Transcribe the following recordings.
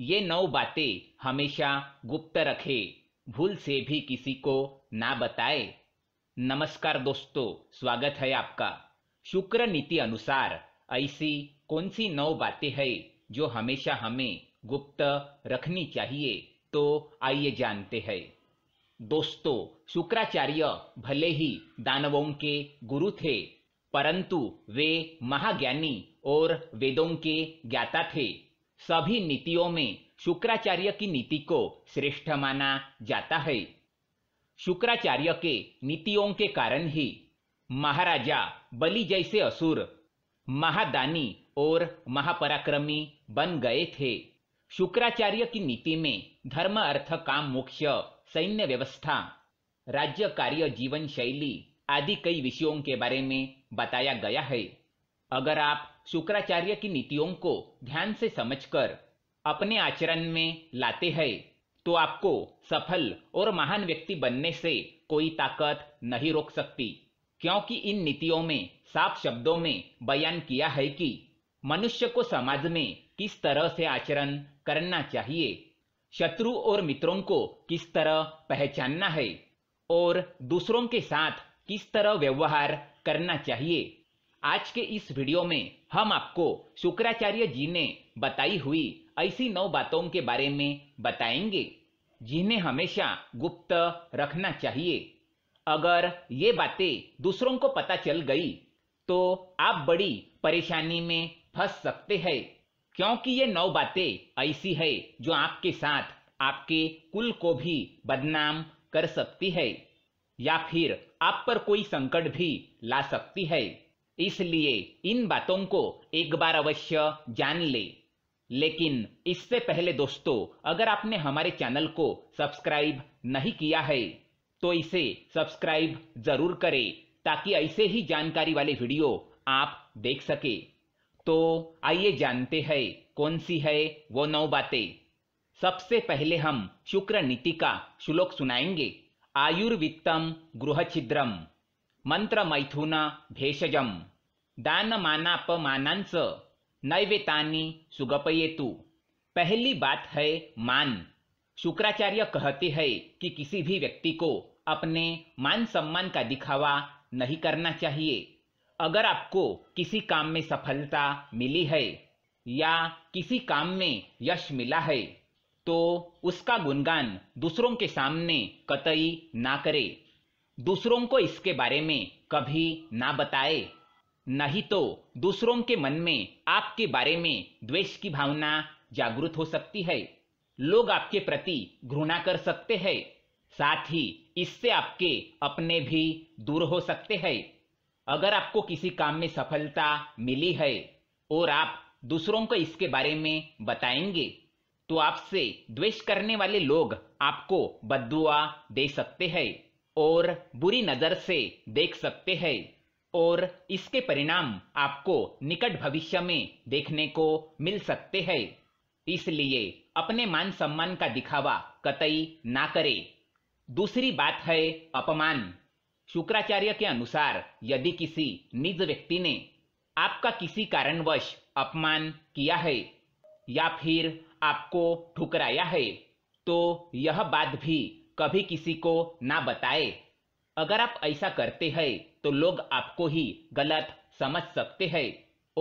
ये नौ बातें हमेशा गुप्त रखे भूल से भी किसी को ना बताए नमस्कार दोस्तों स्वागत है आपका शुक्र नीति अनुसार ऐसी कौन सी नौ बातें हैं जो हमेशा हमें गुप्त रखनी चाहिए तो आइए जानते हैं दोस्तों शुक्राचार्य भले ही दानवों के गुरु थे परंतु वे महाज्ञानी और वेदों के ज्ञाता थे सभी नीतियों में शुक्राचार्य की नीति को श्रेष्ठ माना जाता है शुक्राचार्य के नीतियों के कारण ही महाराजा बलि जैसे असुर महादानी और महापराक्रमी बन गए थे शुक्राचार्य की नीति में धर्म अर्थ काम मोक्ष सैन्य व्यवस्था राज्य कार्य जीवन शैली आदि कई विषयों के बारे में बताया गया है अगर आप शुक्राचार्य की नीतियों को ध्यान से समझकर अपने आचरण में लाते हैं तो आपको सफल और महान व्यक्ति बनने से कोई ताकत नहीं रोक सकती क्योंकि इन नीतियों में साफ शब्दों में बयान किया है कि मनुष्य को समाज में किस तरह से आचरण करना चाहिए शत्रु और मित्रों को किस तरह पहचानना है और दूसरों के साथ किस तरह व्यवहार करना चाहिए आज के इस वीडियो में हम आपको शुक्राचार्य जी ने बताई हुई ऐसी नौ बातों के बारे में बताएंगे जिन्हें हमेशा गुप्त रखना चाहिए अगर ये बातें दूसरों को पता चल गई तो आप बड़ी परेशानी में फंस सकते हैं क्योंकि ये नौ बातें ऐसी है जो आपके साथ आपके कुल को भी बदनाम कर सकती है या फिर आप पर कोई संकट भी ला सकती है इसलिए इन बातों को एक बार अवश्य जान ले लेकिन इससे पहले दोस्तों अगर आपने हमारे चैनल को सब्सक्राइब नहीं किया है तो इसे सब्सक्राइब जरूर करें ताकि ऐसे ही जानकारी वाले वीडियो आप देख सके तो आइए जानते हैं कौन सी है वो नौ बातें सबसे पहले हम शुक्र नीति का श्लोक सुनाएंगे आयुर्वित्तम गृह छिद्रम मंत्र मैथुन भेषजम दान नैवेता नैवेतानी सुगपयेतु पहली बात है मान शुक्राचार्य कहते हैं कि किसी भी व्यक्ति को अपने मान सम्मान का दिखावा नहीं करना चाहिए अगर आपको किसी काम में सफलता मिली है या किसी काम में यश मिला है तो उसका गुणगान दूसरों के सामने कतई ना करें दूसरों को इसके बारे में कभी ना बताए नहीं तो दूसरों के मन में आपके बारे में द्वेष की भावना जागृत हो सकती है लोग आपके प्रति घृणा कर सकते हैं साथ ही इससे आपके अपने भी दूर हो सकते हैं अगर आपको किसी काम में सफलता मिली है और आप दूसरों को इसके बारे में बताएंगे तो आपसे द्वेष करने वाले लोग आपको बदुआ दे सकते हैं और बुरी नजर से देख सकते हैं और इसके परिणाम आपको निकट भविष्य में देखने को मिल सकते हैं इसलिए अपने मान सम्मान का दिखावा कतई ना करें दूसरी बात है अपमान शुक्राचार्य के अनुसार यदि किसी निज व्यक्ति ने आपका किसी कारणवश अपमान किया है या फिर आपको ठुकराया है तो यह बात भी कभी किसी को ना बताए अगर आप ऐसा करते हैं तो लोग आपको ही गलत समझ सकते हैं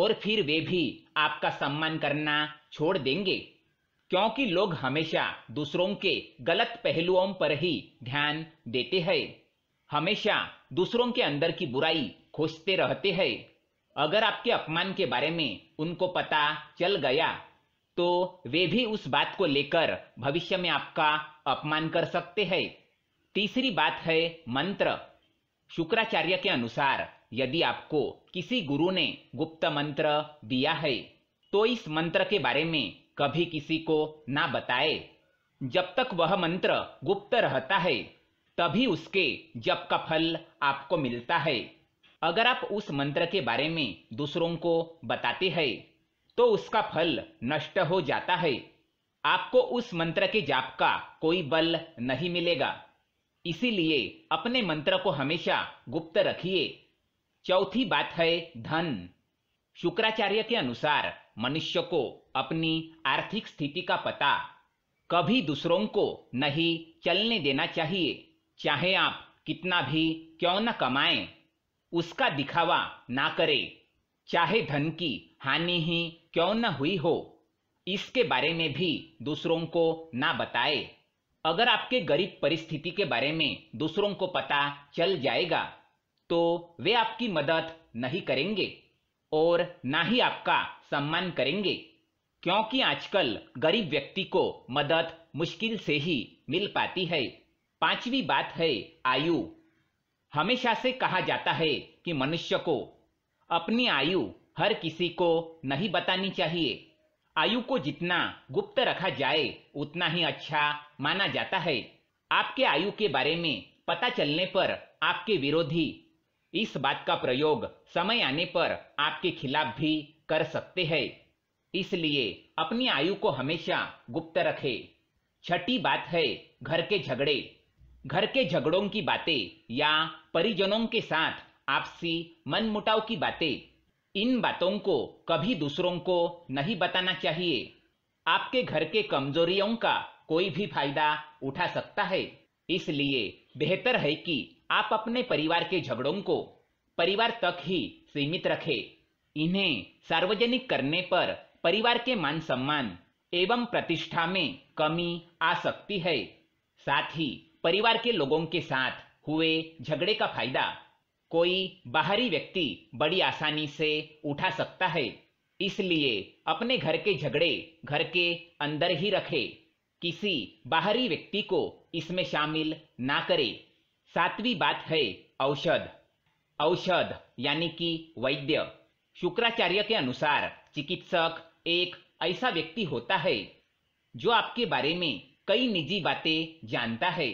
और फिर वे भी आपका सम्मान करना छोड़ देंगे क्योंकि लोग हमेशा दूसरों के गलत पहलुओं पर ही ध्यान देते हैं हमेशा दूसरों के अंदर की बुराई खोजते रहते हैं अगर आपके अपमान के बारे में उनको पता चल गया तो वे भी उस बात को लेकर भविष्य में आपका अपमान कर सकते हैं तीसरी बात है मंत्र शुक्राचार्य के अनुसार यदि आपको किसी गुरु ने गुप्त मंत्र दिया है तो इस मंत्र के बारे में कभी किसी को ना बताए जब तक वह मंत्र गुप्त रहता है तभी उसके जप का फल आपको मिलता है अगर आप उस मंत्र के बारे में दूसरों को बताते हैं तो उसका फल नष्ट हो जाता है आपको उस मंत्र के जाप का कोई बल नहीं मिलेगा इसीलिए अपने मंत्र को हमेशा गुप्त रखिए चौथी बात है धन शुक्राचार्य के अनुसार मनुष्य को अपनी आर्थिक स्थिति का पता कभी दूसरों को नहीं चलने देना चाहिए चाहे आप कितना भी क्यों न कमाएं उसका दिखावा ना करें चाहे धन की हानि ही क्यों न हुई हो इसके बारे में भी दूसरों को ना बताए अगर आपके गरीब परिस्थिति के बारे में दूसरों को पता चल जाएगा तो वे आपकी मदद नहीं करेंगे और ना ही आपका सम्मान करेंगे क्योंकि आजकल गरीब व्यक्ति को मदद मुश्किल से ही मिल पाती है पांचवी बात है आयु हमेशा से कहा जाता है कि मनुष्य को अपनी आयु हर किसी को नहीं बतानी चाहिए आयु को जितना गुप्त रखा जाए उतना ही अच्छा माना जाता है आपके आयु के बारे में पता चलने पर आपके विरोधी इस बात का प्रयोग समय आने पर आपके खिलाफ भी कर सकते हैं इसलिए अपनी आयु को हमेशा गुप्त रखें छठी बात है घर के झगड़े घर के झगड़ों की बातें या परिजनों के साथ आपसी मनमुटाव की बातें इन बातों को कभी दूसरों को नहीं बताना चाहिए आपके घर के कमजोरियों का कोई भी फायदा उठा सकता है इसलिए बेहतर है कि आप अपने परिवार के झगड़ों को परिवार तक ही सीमित रखें इन्हें सार्वजनिक करने पर परिवार के मान सम्मान एवं प्रतिष्ठा में कमी आ सकती है साथ ही परिवार के लोगों के साथ हुए झगड़े का फायदा कोई बाहरी व्यक्ति बड़ी आसानी से उठा सकता है इसलिए अपने घर के झगड़े घर के अंदर ही रखें किसी बाहरी व्यक्ति को इसमें शामिल ना करें सातवीं बात है औषध औषध यानी कि वैद्य शुक्राचार्य के अनुसार चिकित्सक एक ऐसा व्यक्ति होता है जो आपके बारे में कई निजी बातें जानता है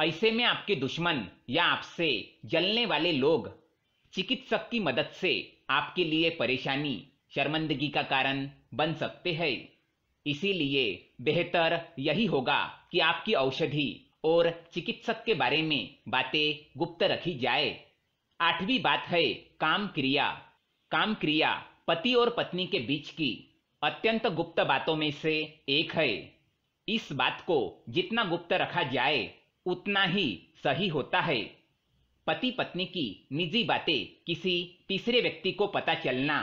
ऐसे में आपके दुश्मन या आपसे जलने वाले लोग चिकित्सक की मदद से आपके लिए परेशानी शर्मंदगी का कारण बन सकते हैं इसीलिए बेहतर यही होगा कि आपकी औषधि और चिकित्सक के बारे में बातें गुप्त रखी जाए आठवीं बात है काम क्रिया काम क्रिया पति और पत्नी के बीच की अत्यंत गुप्त बातों में से एक है इस बात को जितना गुप्त रखा जाए उतना ही सही होता है पति पत्नी की निजी बातें किसी तीसरे व्यक्ति को पता चलना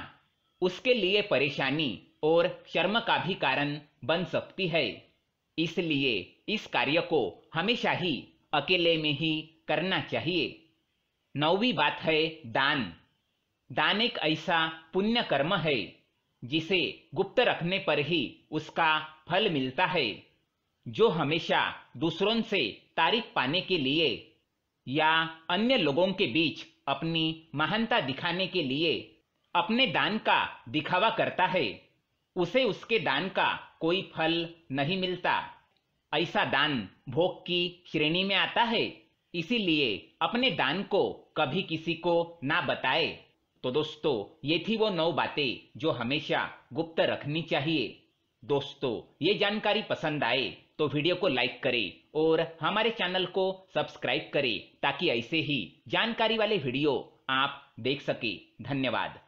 उसके लिए परेशानी और शर्म का भी कारण बन सकती है इसलिए इस कार्य को हमेशा ही अकेले में ही करना चाहिए नौवीं बात है दान दान एक ऐसा पुण्य कर्म है जिसे गुप्त रखने पर ही उसका फल मिलता है जो हमेशा दूसरों से तारीफ पाने के लिए या अन्य लोगों के बीच अपनी महानता दिखाने के लिए अपने दान का दिखावा करता है उसे उसके दान का कोई फल नहीं मिलता ऐसा दान भोग की श्रेणी में आता है इसीलिए अपने दान को कभी किसी को ना बताए तो दोस्तों ये थी वो नौ बातें जो हमेशा गुप्त रखनी चाहिए दोस्तों ये जानकारी पसंद आए तो वीडियो को लाइक करें और हमारे चैनल को सब्सक्राइब करें ताकि ऐसे ही जानकारी वाले वीडियो आप देख सके धन्यवाद